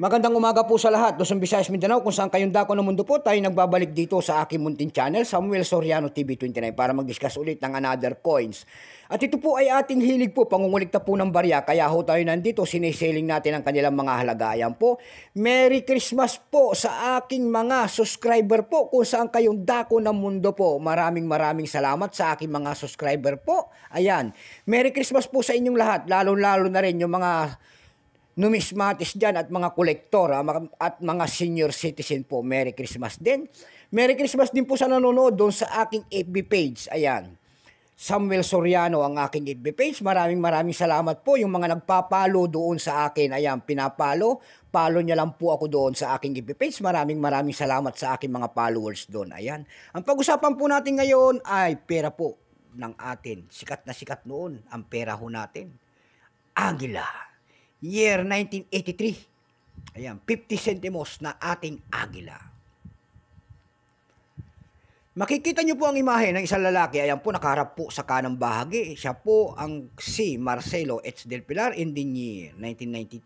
Magandang umaga po sa lahat. Luzon, Visayas, Mindanao, kung saan kayong dako ng mundo po, tayo nagbabalik dito sa aking muntin channel, Samuel Soriano TV29, para mag-discuss ulit ng another coins. At ito po ay ating hilig po, pangungulikta po ng barya, kaya ho tayo nandito, siniseling natin ang kanilang mga halaga. Ayan po, Merry Christmas po sa aking mga subscriber po, kung saan kayong dako ng mundo po. Maraming maraming salamat sa aking mga subscriber po. Ayan, Merry Christmas po sa inyong lahat, lalo-lalo na rin yung mga numismatis dyan at mga kolektor ah, at mga senior citizen po. Merry Christmas din. Merry Christmas din po sa nanonood doon sa aking FB page. Ayan. Samuel Soriano ang aking FB page. Maraming maraming salamat po yung mga nagpapalo doon sa akin. Ayan, pinapalo. Palo niya lang po ako doon sa aking FB page. Maraming maraming salamat sa aking mga followers doon. Ayan. Ang pag-usapan po natin ngayon ay pera po ng atin. Sikat na sikat noon ang pera ho natin. Angela year 1983. Ayan, 50 centimos na ating agila. Makikita niyo po ang imahe ng isang lalaki. Ayan po, nakaharap po sa kanang bahagi. Siya po ang si Marcelo H. Del Pilar in the year 1990,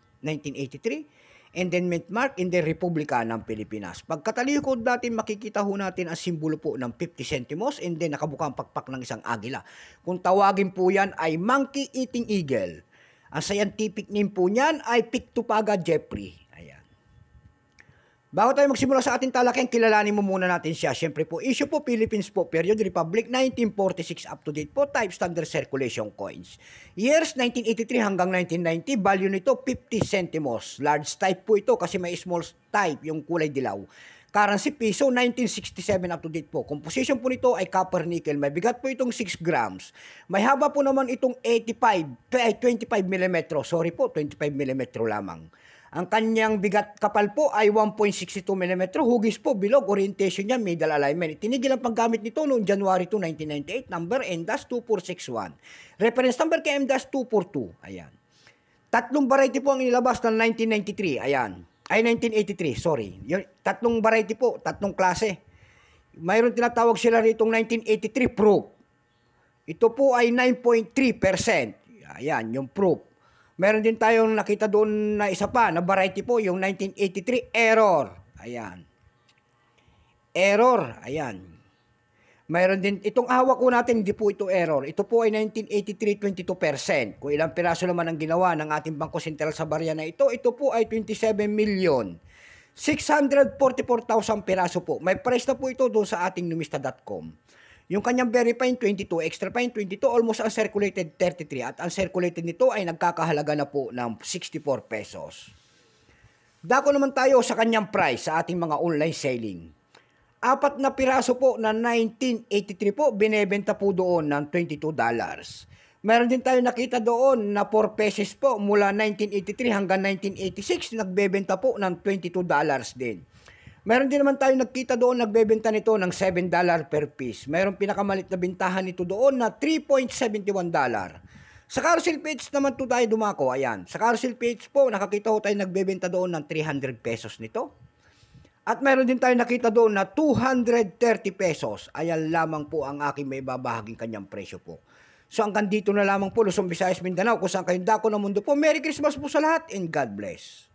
1983 and then mint Mark in the Republika ng Pilipinas. Pagkatalikod natin, makikita ho natin ang simbolo po ng 50 centimos and then nakabuka ang pakpak ng isang agila. Kung tawagin po yan ay monkey eating eagle. Ang scientific name po niyan ay Pictopaga Jeffrey. Bago tayo magsimula sa ating talakayan, kilalanin mo muna natin siya. Siyempre po, issue po Philippines po, period Republic 1946 up to date po, type standard circulation coins. Years 1983 hanggang 1990, value nito 50 centimos. Large type po ito kasi may small type, yung kulay dilaw. Currency peso 1967 up to date po. Composition po nito ay copper nickel. May bigat po itong 6 grams. May haba po naman itong 85, 25 mm. Sorry po, 25 mm lamang. Ang kanyang bigat kapal po ay 1.62 mm. Hugis po bilog. Orientation niya middle alignment. Tinigil ang paggamit nito noong January 2, 1998. Number M-2461. Reference number kay M-242. Ayan. Tatlong variety po ang inilabas ng 1993. Ayan. Ay, 1983. Sorry. tatlong variety po. Tatlong klase. Mayroon tinatawag sila rito 1983 proof. Ito po ay 9.3%. Ayan, yung proof. Meron din tayong nakita doon na isa pa, na variety po, yung 1983 error. Ayan. Error. Ayan. Meron din, itong hawak ko natin, hindi po ito error. Ito po ay 1983, 22%. Kung ilang piraso naman ang ginawa ng ating Bangko Sentral sa barya na ito, ito po ay 27 million. 644,000 piraso po. May price na po ito doon sa ating numista.com. Yung kanyang verifying 22, extra fine 22, almost uncirculated 33 at uncirculated nito ay nagkakahalaga na po ng 64 pesos. Dako naman tayo sa kanyang price sa ating mga online selling. Apat na piraso po na 1983 po, binebenta po doon ng 22 dollars. Meron din tayo nakita doon na 4 pesos po mula 1983 hanggang 1986, nagbebenta po ng 22 dollars din. Meron din naman tayo nagkita doon nagbebenta nito ng $7 per piece. Meron pinakamalit na bintahan nito doon na $3.71. Sa carousel page naman to tayo dumako. Ayan. Sa carousel page po, nakakita ho tayo nagbebenta doon ng 300 pesos nito. At meron din tayo nakita doon na 230 pesos. Ayan lamang po ang aking may babahaging kanyang presyo po. So hanggang dito na lamang po, Luzon, Visayas, Mindanao, kung saan kayong dako ng mundo po. Merry Christmas po sa lahat and God bless.